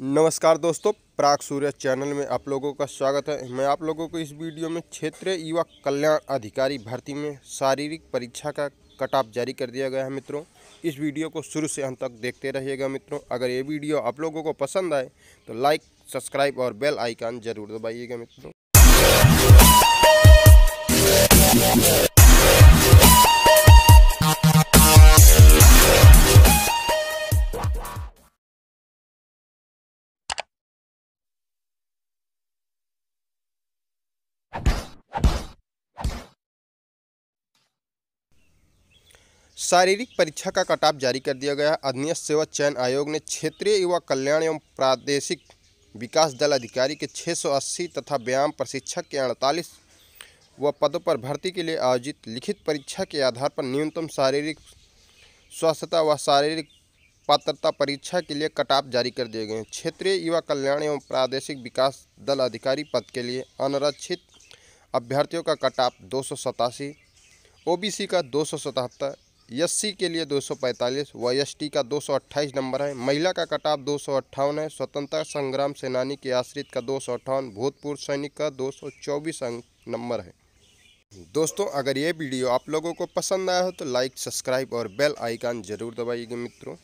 नमस्कार दोस्तों प्राग सूर्य चैनल में आप लोगों का स्वागत है मैं आप लोगों को इस वीडियो में क्षेत्रीय युवा कल्याण अधिकारी भर्ती में शारीरिक परीक्षा का कट ऑफ जारी कर दिया गया है मित्रों इस वीडियो को शुरू से अंत तक देखते रहिएगा मित्रों अगर ये वीडियो आप लोगों को पसंद आए तो लाइक सब्सक्राइब और बेल आइकान जरूर दबाइएगा मित्रों शारीरिक परीक्षा का कटाप जारी कर दिया गया अधीनस्थ सेवा चयन आयोग ने क्षेत्रीय युवा कल्याण एवं प्रादेशिक विकास दल अधिकारी के 680 तथा व्यायाम प्रशिक्षक के अड़तालीस व पदों पर भर्ती के लिए आयोजित लिखित परीक्षा के आधार पर न्यूनतम शारीरिक स्वास्थ्यता व शारीरिक पात्रता परीक्षा के लिए कटाप जारी कर दिए गए हैं क्षेत्रीय युवा कल्याण एवं प्रादेशिक विकास दल अधिकारी पद के लिए अनरक्षित अभ्यर्थियों का कटाप दो सौ सतासी ओ का दो सौ सतहत्तर एस के लिए 245 व एस का 228 नंबर है महिला का कटाव दो है स्वतंत्रता संग्राम सेनानी के आश्रित का दो भूतपूर्व सैनिक का 224 नंबर है दोस्तों अगर ये वीडियो आप लोगों को पसंद आया हो तो लाइक सब्सक्राइब और बेल आइकन जरूर दबाइएगा मित्रों